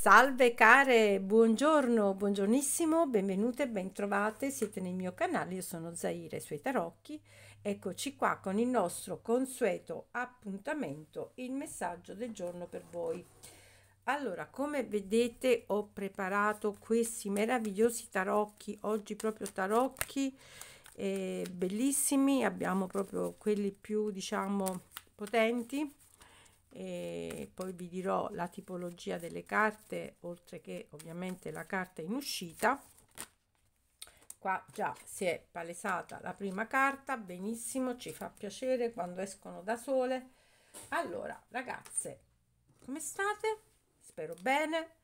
Salve care, buongiorno, buongiornissimo, benvenute, bentrovate, siete nel mio canale, io sono Zaire sui tarocchi, eccoci qua con il nostro consueto appuntamento, il messaggio del giorno per voi. Allora, come vedete ho preparato questi meravigliosi tarocchi, oggi proprio tarocchi eh, bellissimi, abbiamo proprio quelli più diciamo potenti e poi vi dirò la tipologia delle carte oltre che ovviamente la carta in uscita qua già si è palesata la prima carta benissimo ci fa piacere quando escono da sole allora ragazze come state spero bene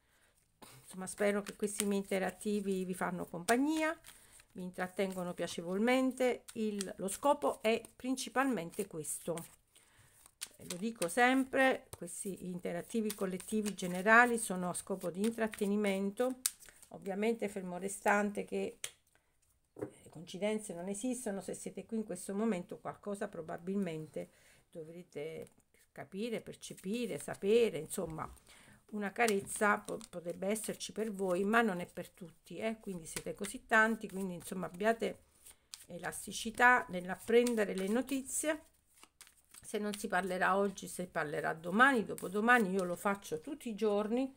insomma spero che questi miei interattivi vi fanno compagnia vi intrattengono piacevolmente Il, lo scopo è principalmente questo lo dico sempre, questi interattivi collettivi generali sono a scopo di intrattenimento, ovviamente fermo restante che le coincidenze non esistono, se siete qui in questo momento qualcosa probabilmente dovrete capire, percepire, sapere, insomma una carezza potrebbe esserci per voi, ma non è per tutti, eh? quindi siete così tanti, quindi insomma abbiate elasticità nell'apprendere le notizie se non si parlerà oggi, se parlerà domani, dopodomani, io lo faccio tutti i giorni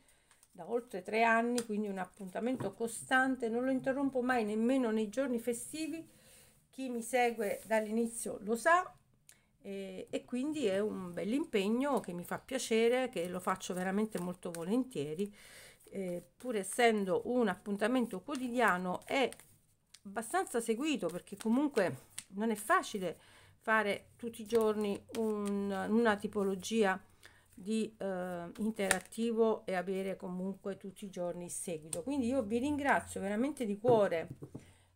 da oltre tre anni, quindi un appuntamento costante, non lo interrompo mai nemmeno nei giorni festivi, chi mi segue dall'inizio lo sa e, e quindi è un bell'impegno che mi fa piacere, che lo faccio veramente molto volentieri, eh, pur essendo un appuntamento quotidiano è abbastanza seguito perché comunque non è facile fare tutti i giorni un, una tipologia di eh, interattivo e avere comunque tutti i giorni il seguito quindi io vi ringrazio veramente di cuore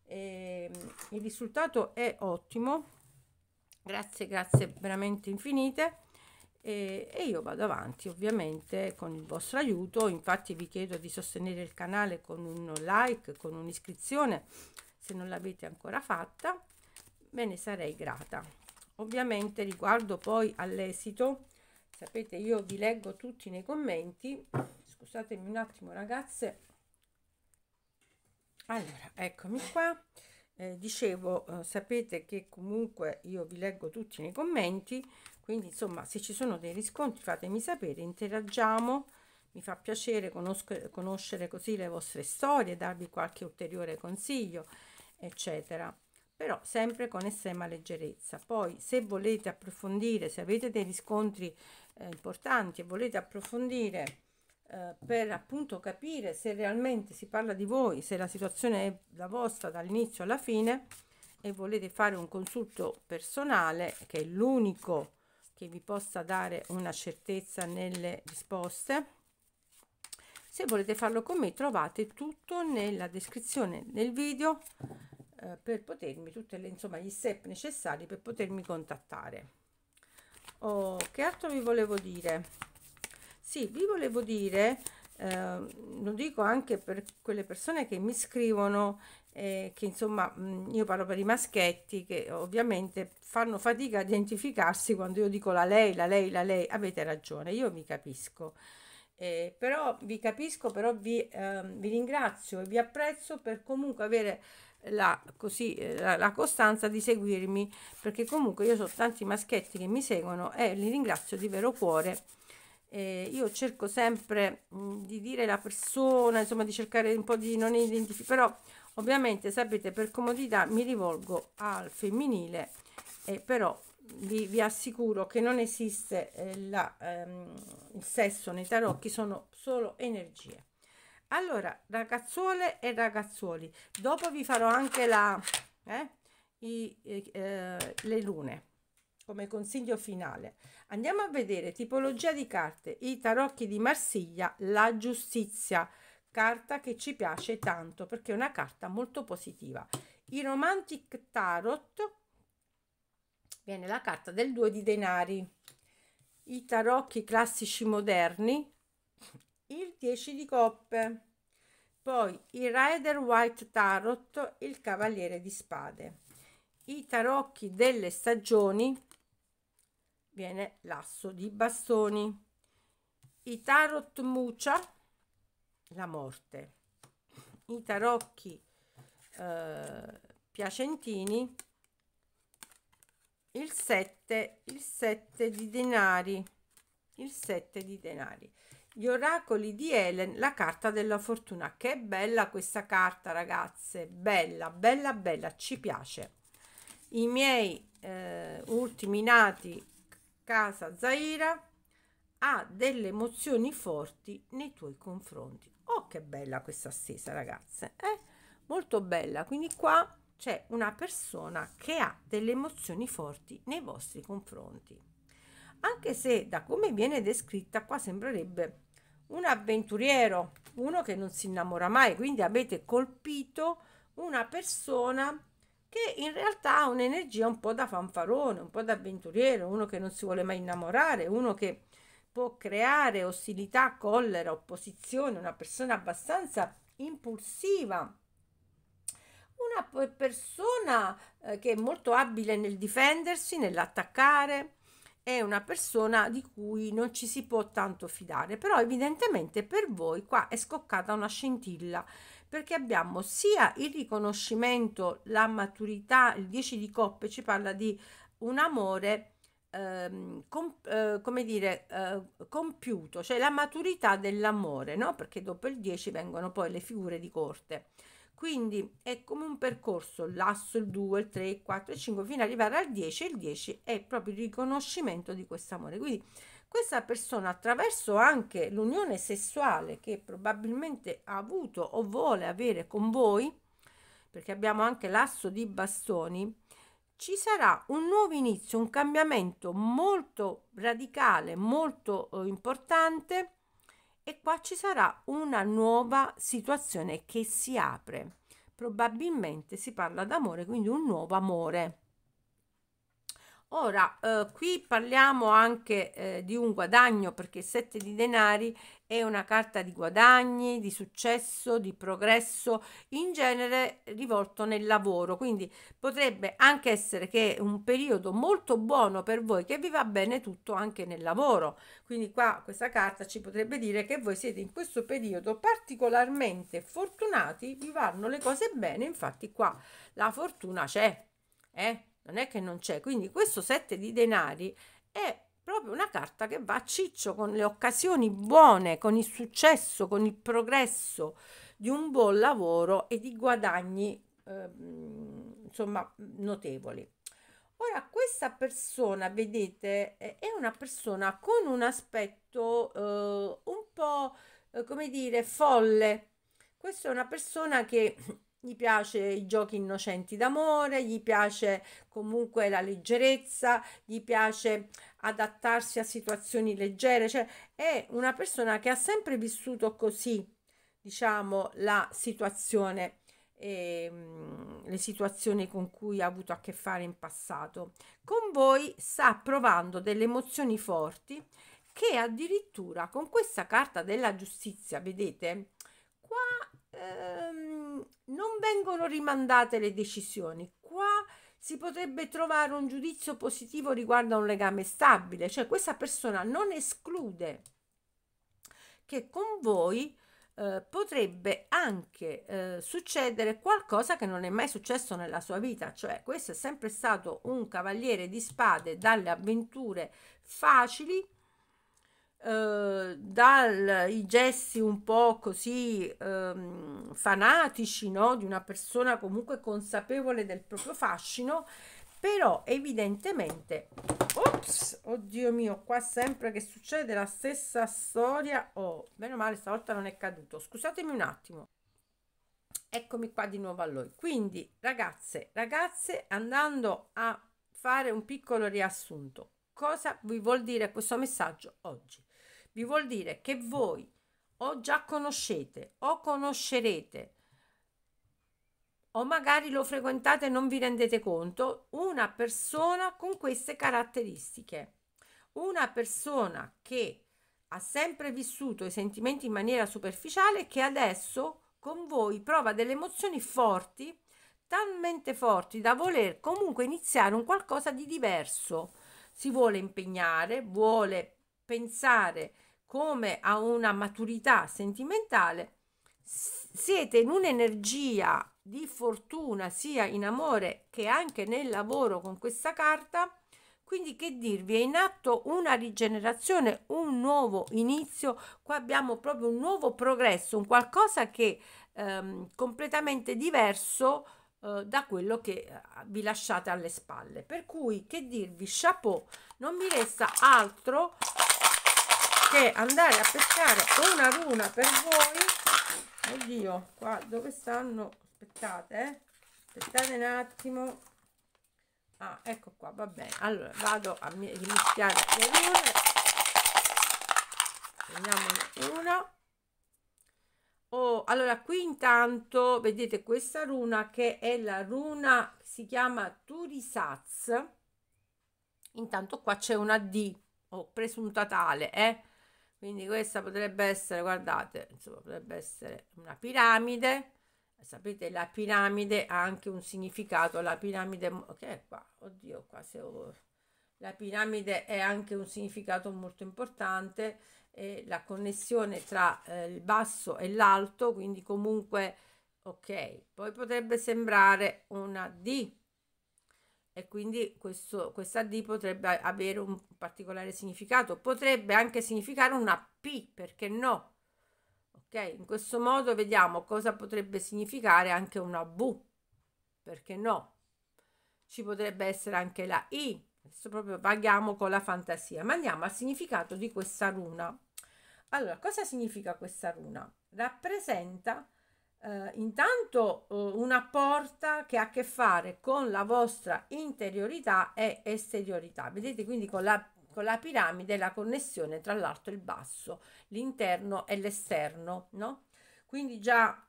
e, ehm, il risultato è ottimo grazie grazie veramente infinite e, e io vado avanti ovviamente con il vostro aiuto infatti vi chiedo di sostenere il canale con un like con un'iscrizione se non l'avete ancora fatta me ne sarei grata ovviamente riguardo poi all'esito sapete io vi leggo tutti nei commenti scusatemi un attimo ragazze allora eccomi qua eh, dicevo eh, sapete che comunque io vi leggo tutti nei commenti quindi insomma se ci sono dei riscontri fatemi sapere interagiamo mi fa piacere conosco, conoscere così le vostre storie darvi qualche ulteriore consiglio eccetera però sempre con estrema leggerezza. Poi se volete approfondire, se avete dei riscontri eh, importanti e volete approfondire eh, per appunto capire se realmente si parla di voi, se la situazione è la vostra dall'inizio alla fine e volete fare un consulto personale che è l'unico che vi possa dare una certezza nelle risposte. Se volete farlo con me trovate tutto nella descrizione del video eh, per potermi, tutte le, insomma, gli step necessari per potermi contattare. Oh, che altro vi volevo dire? Sì, vi volevo dire, eh, lo dico anche per quelle persone che mi scrivono, eh, che insomma mh, mm, io parlo per i maschetti che ovviamente fanno fatica a identificarsi quando io dico la lei, la lei, la lei, avete ragione, io vi capisco. Eh, però vi capisco, però vi, eh, vi ringrazio e vi apprezzo per comunque avere la, così, eh, la, la, costanza di seguirmi perché comunque io so tanti maschietti che mi seguono e li ringrazio di vero cuore eh, io cerco sempre mh, mm, di dire la persona insomma di cercare un po' di non identificare però ovviamente sapete per comodità mi rivolgo al femminile eh, però vi, vi, assicuro che non esiste eh, la, ehm, il sesso nei tarocchi sono solo energie allora ragazzuole e ragazzuoli dopo vi farò anche la eh, i, eh, eh, le lune come consiglio finale andiamo a vedere tipologia di carte i tarocchi di marsiglia la giustizia carta che ci piace tanto perché è una carta molto positiva i romantic tarot viene la carta del due di denari i tarocchi classici moderni il 10 di coppe, poi il Rider White Tarot, il Cavaliere di Spade. I tarocchi delle stagioni viene l'asso di bastoni. I tarot mucia, la morte. I tarocchi eh, piacentini, il 7, il 7 di denari, il 7 di denari. Gli oracoli di Helen, la carta della fortuna. Che bella questa carta, ragazze! Bella, bella, bella, ci piace. I miei eh, ultimi nati, casa Zaira, ha delle emozioni forti nei tuoi confronti. Oh, che bella questa stesa, ragazze! Eh? Molto bella. Quindi qua c'è una persona che ha delle emozioni forti nei vostri confronti anche se da come viene descritta qua sembrerebbe un avventuriero, uno che non si innamora mai, quindi avete colpito una persona che in realtà ha un'energia un po' da fanfarone, un po' da avventuriero, uno che non si vuole mai innamorare, uno che può creare ostilità, collera, opposizione, una persona abbastanza impulsiva, una persona eh, che è molto abile nel difendersi, nell'attaccare, è una persona di cui non ci si può tanto fidare, però evidentemente per voi qua è scoccata una scintilla perché abbiamo sia il riconoscimento, la maturità, il 10 di coppe ci parla di un amore ehm, com, eh, come dire eh, compiuto, cioè la maturità dell'amore, no? Perché dopo il 10 vengono poi le figure di corte. Quindi è come un percorso, l'asso, il 2, il 3, il 4, il 5, fino ad arrivare al 10 il 10 è proprio il riconoscimento di questo amore. Quindi questa persona attraverso anche l'unione sessuale che probabilmente ha avuto o vuole avere con voi, perché abbiamo anche l'asso di bastoni, ci sarà un nuovo inizio, un cambiamento molto radicale, molto eh, importante e qua ci sarà una nuova situazione che si apre. Probabilmente si parla d'amore, quindi un nuovo amore. Ora, eh, qui parliamo anche eh, di un guadagno perché il 7 di denari è una carta di guadagni, di successo, di progresso, in genere rivolto nel lavoro, quindi potrebbe anche essere che è un periodo molto buono per voi, che vi va bene tutto anche nel lavoro. Quindi qua questa carta ci potrebbe dire che voi siete in questo periodo particolarmente fortunati, vi vanno le cose bene, infatti qua la fortuna c'è. Eh? non è che non c'è. Quindi questo 7 di denari è proprio una carta che va a ciccio con le occasioni buone, con il successo, con il progresso di un buon lavoro e di guadagni eh, insomma notevoli. Ora, questa persona, vedete, è una persona con un aspetto eh, un po', eh, come dire, folle. Questa è una persona che gli piace i giochi innocenti d'amore, gli piace comunque la leggerezza, gli piace adattarsi a situazioni leggere, cioè è una persona che ha sempre vissuto così, diciamo, la situazione e, ehm, le situazioni con cui ha avuto a che fare in passato. Con voi sta provando delle emozioni forti che addirittura con questa carta della giustizia, vedete, non vengono rimandate le decisioni. Qua si potrebbe trovare un giudizio positivo riguardo a un legame stabile, cioè questa persona non esclude che con voi eh, potrebbe anche eh, succedere qualcosa che non è mai successo nella sua vita, cioè questo è sempre stato un cavaliere di spade dalle avventure facili eh, dai gesti un po' così eh, fanatici no? di una persona comunque consapevole del proprio fascino, però evidentemente, ops, oddio mio, qua sempre che succede la stessa storia, oh, meno male stavolta non è caduto, scusatemi un attimo. Eccomi qua di nuovo a noi. Quindi, ragazze, ragazze, andando a fare un piccolo riassunto, cosa vi vuol dire questo messaggio oggi? vi vuol dire che voi o già conoscete o conoscerete o magari lo frequentate e non vi rendete conto, una persona con queste caratteristiche. Una persona che ha sempre vissuto i sentimenti in maniera superficiale che adesso con voi prova delle emozioni forti, talmente forti da voler comunque iniziare un qualcosa di diverso. Si vuole impegnare, vuole pensare come a una maturità sentimentale, siete in un'energia di fortuna sia in amore che anche nel lavoro con questa carta. Quindi che dirvi, è in atto una rigenerazione, un nuovo inizio, qua abbiamo proprio un nuovo progresso, un qualcosa che ehm, completamente diverso eh, da quello che eh, vi lasciate alle spalle. Per cui che dirvi, chapeau, non mi resta altro che andare a pescare una runa per voi oddio qua dove stanno aspettate eh? aspettate un attimo ah ecco qua va bene allora vado a mischiare le rune prendiamone una Oh, allora qui intanto vedete questa runa che è la runa si chiama Turisaz intanto qua c'è una D o oh, presunta tale eh? Quindi questa potrebbe essere, guardate, insomma, potrebbe essere una piramide. Sapete, la piramide ha anche un significato, la piramide che è qua, oddio, qua se ho... la piramide è anche un significato molto importante e la connessione tra eh, il basso e l'alto, quindi comunque ok. Poi potrebbe sembrare una D, e quindi questo, questa D potrebbe avere un particolare significato, potrebbe anche significare una P, perché no? Ok, in questo modo vediamo cosa potrebbe significare anche una V, perché no? Ci potrebbe essere anche la I, adesso proprio vaghiamo con la fantasia, ma andiamo al significato di questa runa. Allora, cosa significa questa runa? Rappresenta eh, intanto eh, una porta che ha a che fare con la vostra interiorità e esteriorità. Vedete quindi con la, con la piramide la connessione tra l'alto e il basso, l'interno e l'esterno, no? Quindi già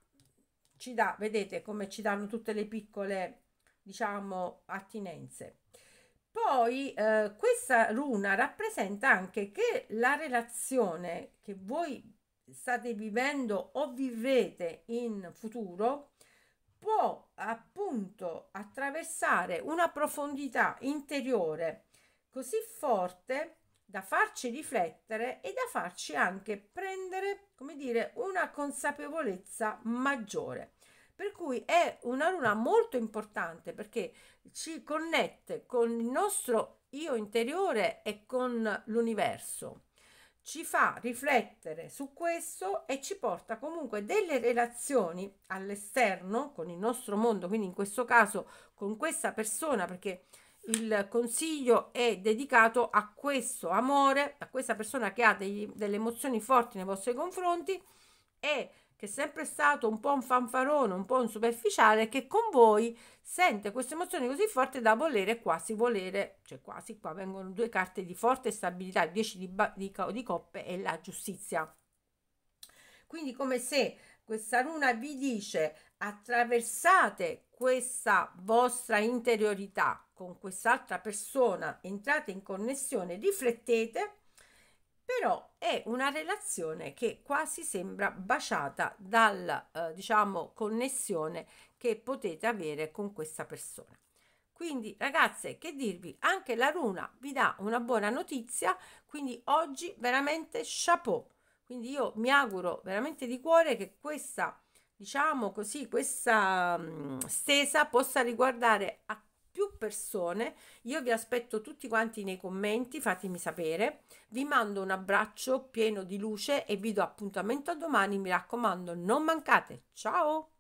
ci dà, vedete come ci danno tutte le piccole, diciamo, attinenze. Poi eh, questa runa rappresenta anche che la relazione che voi state vivendo o vivrete in futuro può appunto attraversare una profondità interiore così forte da farci riflettere e da farci anche prendere, come dire, una consapevolezza maggiore. Per cui è una luna molto importante perché ci connette con il nostro io interiore e con l'universo ci fa riflettere su questo e ci porta comunque delle relazioni all'esterno con il nostro mondo, quindi in questo caso con questa persona, perché il consiglio è dedicato a questo amore, a questa persona che ha degli, delle emozioni forti nei vostri confronti e che è sempre stato un po' un fanfarone, un po' un superficiale, che con voi sente questa emozione così forte da volere quasi volere, cioè quasi qua vengono due carte di forte stabilità, 10 di, ba- di, ca- di coppe e la giustizia. Quindi come se questa luna vi dice attraversate questa vostra interiorità con quest'altra persona, entrate in connessione, riflettete però è una relazione che quasi sembra baciata dalla eh, diciamo connessione che potete avere con questa persona. Quindi ragazze, che dirvi? Anche la runa vi dà una buona notizia, quindi oggi veramente chapeau. Quindi io mi auguro veramente di cuore che questa, diciamo così, questa mh, mm, stesa possa riguardare a più persone. Io vi aspetto tutti quanti nei commenti, fatemi sapere. Vi mando un abbraccio pieno di luce e vi do appuntamento a domani. Mi raccomando, non mancate. Ciao!